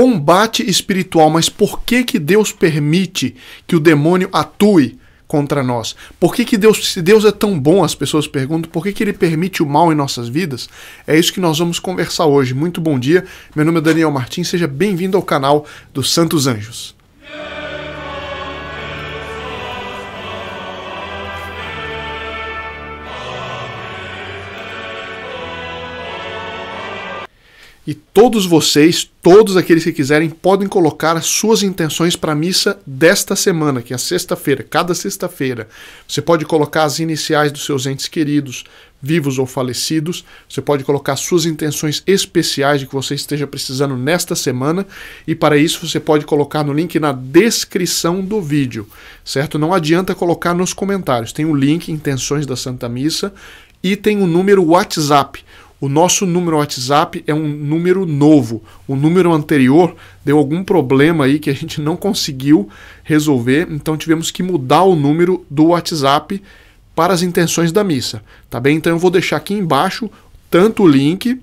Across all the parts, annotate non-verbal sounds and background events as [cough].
combate espiritual, mas por que, que Deus permite que o demônio atue contra nós? Por que, que Deus, se Deus é tão bom, as pessoas perguntam, por que, que ele permite o mal em nossas vidas? É isso que nós vamos conversar hoje. Muito bom dia, meu nome é Daniel Martins, seja bem-vindo ao canal dos Santos Anjos. Yeah! E todos vocês, todos aqueles que quiserem, podem colocar as suas intenções para a missa desta semana, que é sexta-feira, cada sexta-feira. Você pode colocar as iniciais dos seus entes queridos, vivos ou falecidos. Você pode colocar suas intenções especiais de que você esteja precisando nesta semana. E para isso você pode colocar no link na descrição do vídeo, certo? Não adianta colocar nos comentários. Tem o um link Intenções da Santa Missa e tem o número WhatsApp. O nosso número WhatsApp é um número novo. O número anterior deu algum problema aí que a gente não conseguiu resolver, então tivemos que mudar o número do WhatsApp para as intenções da missa, tá bem? Então eu vou deixar aqui embaixo tanto o link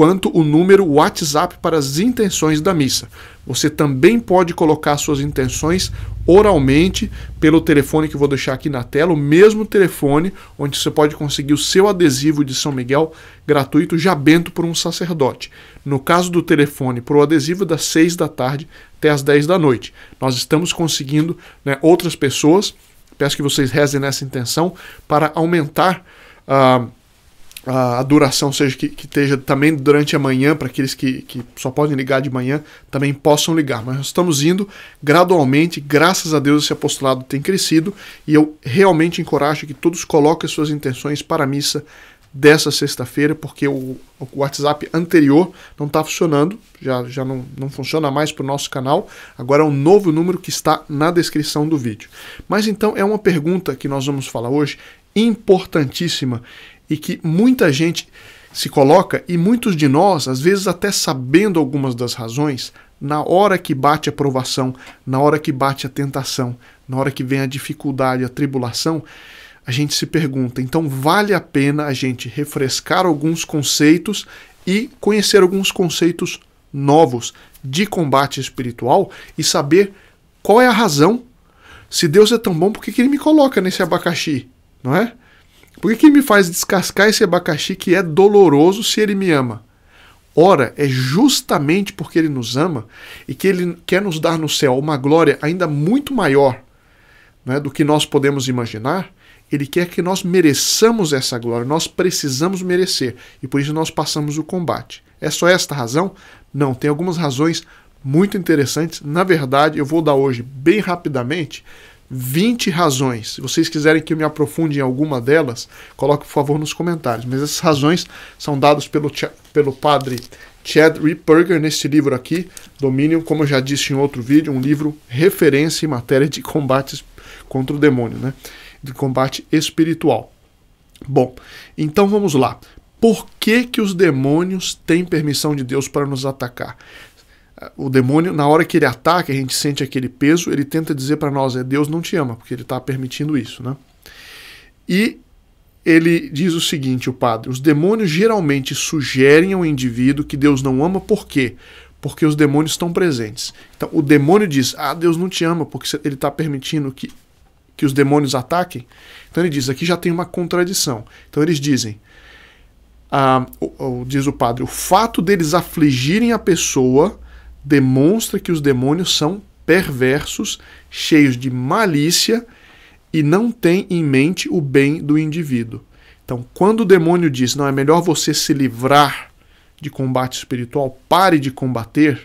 quanto o número WhatsApp para as intenções da missa. Você também pode colocar suas intenções oralmente pelo telefone que eu vou deixar aqui na tela, o mesmo telefone onde você pode conseguir o seu adesivo de São Miguel gratuito já bento por um sacerdote. No caso do telefone, para o adesivo das 6 da tarde até as 10 da noite. Nós estamos conseguindo né, outras pessoas, peço que vocês rezem nessa intenção, para aumentar a. Uh, a duração seja que, que esteja também durante a manhã, para aqueles que, que só podem ligar de manhã, também possam ligar. Mas nós estamos indo gradualmente, graças a Deus esse apostolado tem crescido e eu realmente encorajo que todos coloquem suas intenções para a missa dessa sexta-feira, porque o, o, WhatsApp anterior não está funcionando, já, já não, não funciona mais para o nosso canal. Agora é um novo número que está na descrição do vídeo. Mas então é uma pergunta que nós vamos falar hoje, importantíssima, e que muita gente se coloca, e muitos de nós, às vezes até sabendo algumas das razões, na hora que bate a provação, na hora que bate a tentação, na hora que vem a dificuldade, a tribulação, a gente se pergunta, então vale a pena a gente refrescar alguns conceitos e conhecer alguns conceitos novos de combate espiritual e saber qual é a razão. Se Deus é tão bom, por que, que ele me coloca nesse abacaxi, não é? Por que, que me faz descascar esse abacaxi que é doloroso se ele me ama? Ora, é justamente porque ele nos ama e que ele quer nos dar no céu uma glória ainda muito maior né, do que nós podemos imaginar, ele quer que nós mereçamos essa glória, nós precisamos merecer e por isso nós passamos o combate. É só esta razão? Não, tem algumas razões muito interessantes. Na verdade, eu vou dar hoje bem rapidamente 20 razões. Se vocês quiserem que eu me aprofunde em alguma delas, coloque por favor nos comentários. Mas essas razões são dadas pelo, pelo padre Chad Ripperger neste livro aqui, Domínio como eu já disse em outro vídeo, um livro referência em matéria de combates contra o demônio, né? De combate espiritual. Bom, então vamos lá. Por que, que os demônios têm permissão de Deus para nos atacar? o demônio, na hora que ele ataca, a gente sente aquele peso, ele tenta dizer para nós: é Deus não te ama, porque ele está permitindo isso, né? E ele diz o seguinte: o padre, os demônios geralmente sugerem ao indivíduo que Deus não ama, por quê? Porque os demônios estão presentes. Então, o demônio diz: ah, Deus não te ama, porque ele está permitindo que, que os demônios ataquem. Então, ele diz: aqui já tem uma contradição. Então, eles dizem. Ah, diz o padre, o fato deles afligirem a pessoa demonstra que os demônios são perversos, cheios de malícia e não têm em mente o bem do indivíduo. Então, quando o demônio diz, não é melhor você se livrar de combate espiritual, pare de combater,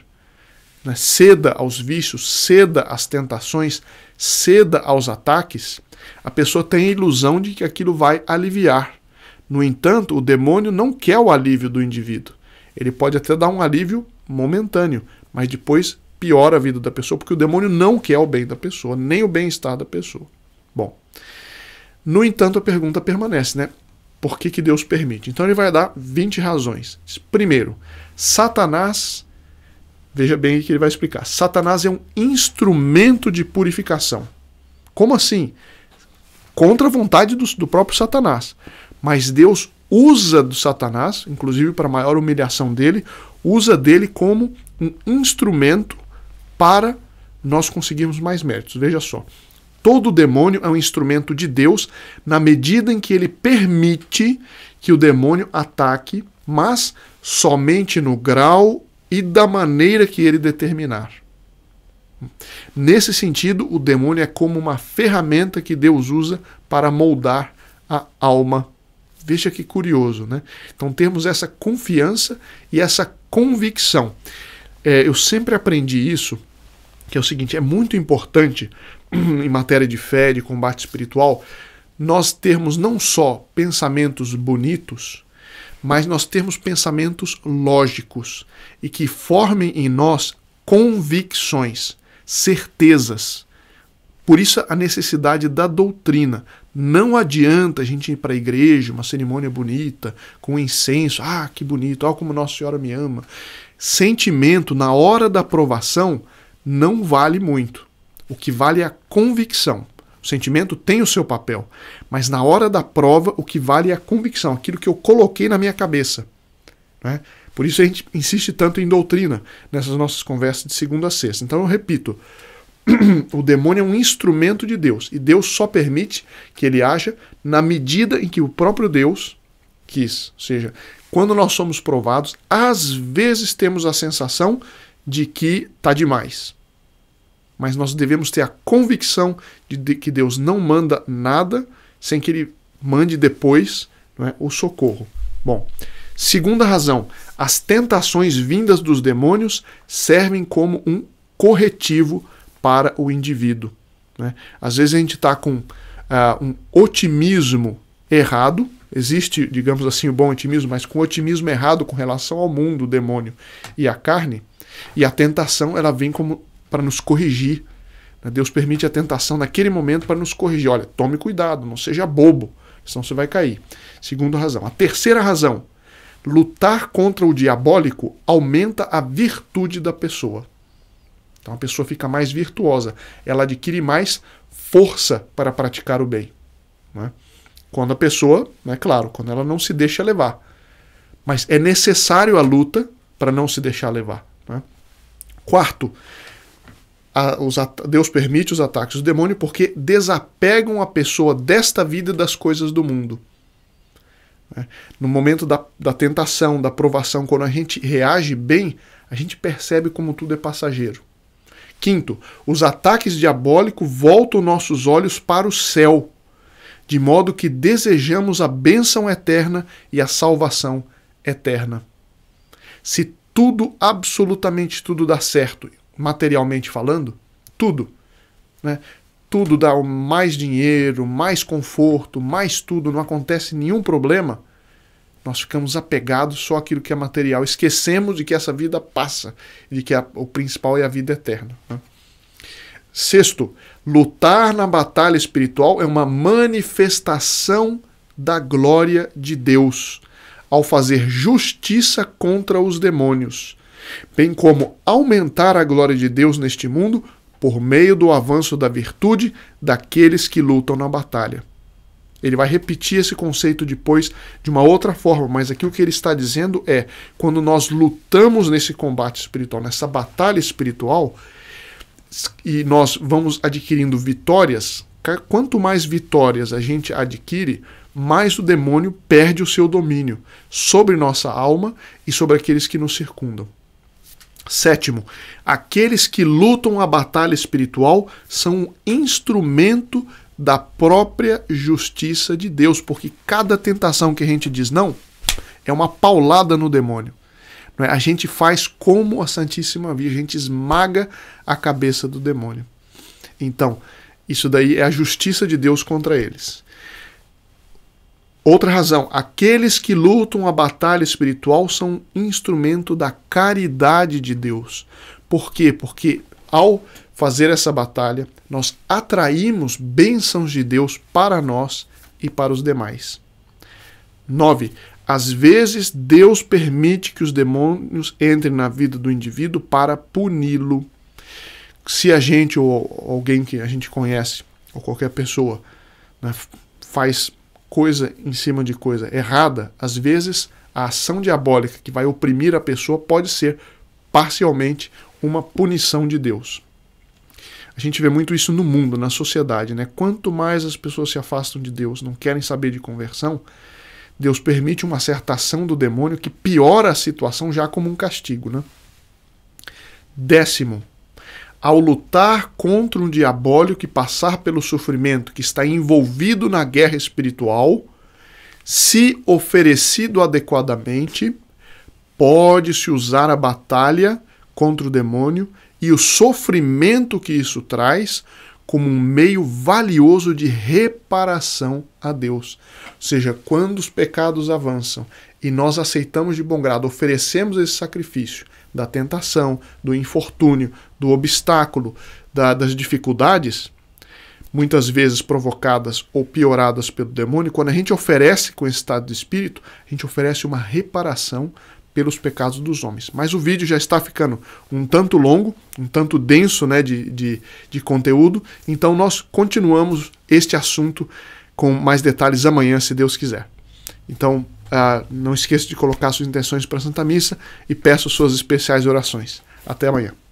né? ceda aos vícios, ceda às tentações, ceda aos ataques, a pessoa tem a ilusão de que aquilo vai aliviar. No entanto, o demônio não quer o alívio do indivíduo. Ele pode até dar um alívio momentâneo, mas depois piora a vida da pessoa, porque o demônio não quer o bem da pessoa, nem o bem-estar da pessoa. Bom, no entanto, a pergunta permanece, né? Por que, que Deus permite? Então ele vai dar 20 razões. Primeiro, Satanás, veja bem o que ele vai explicar: Satanás é um instrumento de purificação. Como assim? Contra a vontade do, do próprio Satanás. Mas Deus usa do Satanás, inclusive para maior humilhação dele, usa dele como um instrumento para nós conseguirmos mais méritos. Veja só. Todo demônio é um instrumento de Deus na medida em que ele permite que o demônio ataque, mas somente no grau e da maneira que ele determinar. Nesse sentido, o demônio é como uma ferramenta que Deus usa para moldar a alma. Veja que curioso, né? Então temos essa confiança e essa convicção é, eu sempre aprendi isso, que é o seguinte: é muito importante [clears throat] em matéria de fé, de combate espiritual, nós termos não só pensamentos bonitos, mas nós termos pensamentos lógicos e que formem em nós convicções, certezas. Por isso a necessidade da doutrina. Não adianta a gente ir para a igreja, uma cerimônia bonita, com incenso, ah, que bonito, olha como Nossa Senhora me ama sentimento na hora da aprovação não vale muito. O que vale é a convicção. O sentimento tem o seu papel, mas na hora da prova, o que vale é a convicção, aquilo que eu coloquei na minha cabeça. Né? Por isso a gente insiste tanto em doutrina nessas nossas conversas de segunda a sexta. Então eu repito: [clears throat] o demônio é um instrumento de Deus e Deus só permite que ele haja na medida em que o próprio Deus quis. Ou seja, quando nós somos provados, às vezes temos a sensação de que tá demais. Mas nós devemos ter a convicção de que Deus não manda nada sem que ele mande depois é, o socorro. Bom, segunda razão: as tentações vindas dos demônios servem como um corretivo para o indivíduo. Né? Às vezes a gente está com uh, um otimismo errado existe, digamos assim, o bom otimismo, mas com otimismo errado com relação ao mundo, o demônio e a carne. E a tentação, ela vem como para nos corrigir. Né? Deus permite a tentação naquele momento para nos corrigir. Olha, tome cuidado, não seja bobo, senão você vai cair. Segunda razão. A terceira razão. Lutar contra o diabólico aumenta a virtude da pessoa. Então a pessoa fica mais virtuosa, ela adquire mais força para praticar o bem. Não é? Quando a pessoa, né, claro, quando ela não se deixa levar. Mas é necessário a luta para não se deixar levar. Né? Quarto, a, Deus permite os ataques do demônio porque desapegam a pessoa desta vida e das coisas do mundo. Né. No momento da, da tentação, da provação, quando a gente reage bem, a gente percebe como tudo é passageiro. Quinto, os ataques diabólicos voltam nossos olhos para o céu, de modo que desejamos a bênção eterna e a salvação eterna. Se tudo, absolutamente tudo, dá certo, materialmente falando, tudo, né? tudo dá mais dinheiro, mais conforto, mais tudo, não acontece nenhum problema, nós ficamos apegados só àquilo que é material, esquecemos de que essa vida passa, de que a, o principal é a vida eterna. Né? Sexto, lutar na batalha espiritual é uma manifestação da glória de Deus ao fazer justiça contra os demônios, bem como aumentar a glória de Deus neste mundo por meio do avanço da virtude daqueles que lutam na batalha. Ele vai repetir esse conceito depois de uma outra forma, mas aqui o que ele está dizendo é: quando nós lutamos nesse combate espiritual, nessa batalha espiritual, e nós vamos adquirindo vitórias, quanto mais vitórias a gente adquire, mais o demônio perde o seu domínio sobre nossa alma e sobre aqueles que nos circundam. Sétimo, aqueles que lutam a batalha espiritual são um instrumento da própria justiça de Deus, porque cada tentação que a gente diz não é uma paulada no demônio. É? A gente faz como a Santíssima Virgem, a gente esmaga a cabeça do demônio. Então, isso daí é a justiça de Deus contra eles. Outra razão, aqueles que lutam a batalha espiritual são instrumento da caridade de Deus. Por quê? Porque ao fazer essa batalha, nós atraímos bênçãos de Deus para nós e para os demais. 9. Às vezes, Deus permite que os demônios entrem na vida do indivíduo para puni-lo. Se a gente ou alguém que a gente conhece, ou qualquer pessoa, né, faz coisa em cima de coisa errada, às vezes a ação diabólica que vai oprimir a pessoa pode ser parcialmente uma punição de Deus. A gente vê muito isso no mundo, na sociedade, né? Quanto mais as pessoas se afastam de Deus, não querem saber de conversão, Deus permite uma certa ação do demônio que piora a situação já como um castigo. Né? Décimo, ao lutar contra um diabólico que passar pelo sofrimento, que está envolvido na guerra espiritual, se oferecido adequadamente, pode-se usar a batalha contra o demônio e o sofrimento que isso traz como um meio valioso de reparação a Deus. Ou seja, quando os pecados avançam e nós aceitamos de bom grado, oferecemos esse sacrifício da tentação, do infortúnio, do obstáculo, da, das dificuldades, muitas vezes provocadas ou pioradas pelo demônio, quando a gente oferece com esse estado de espírito, a gente oferece uma reparação pelos pecados dos homens. Mas o vídeo já está ficando um tanto longo, um tanto denso né, de, de, de conteúdo, então nós continuamos este assunto com mais detalhes amanhã, se Deus quiser. Então, ah, não esqueça de colocar suas intenções para a Santa Missa e peço suas especiais orações. Até amanhã.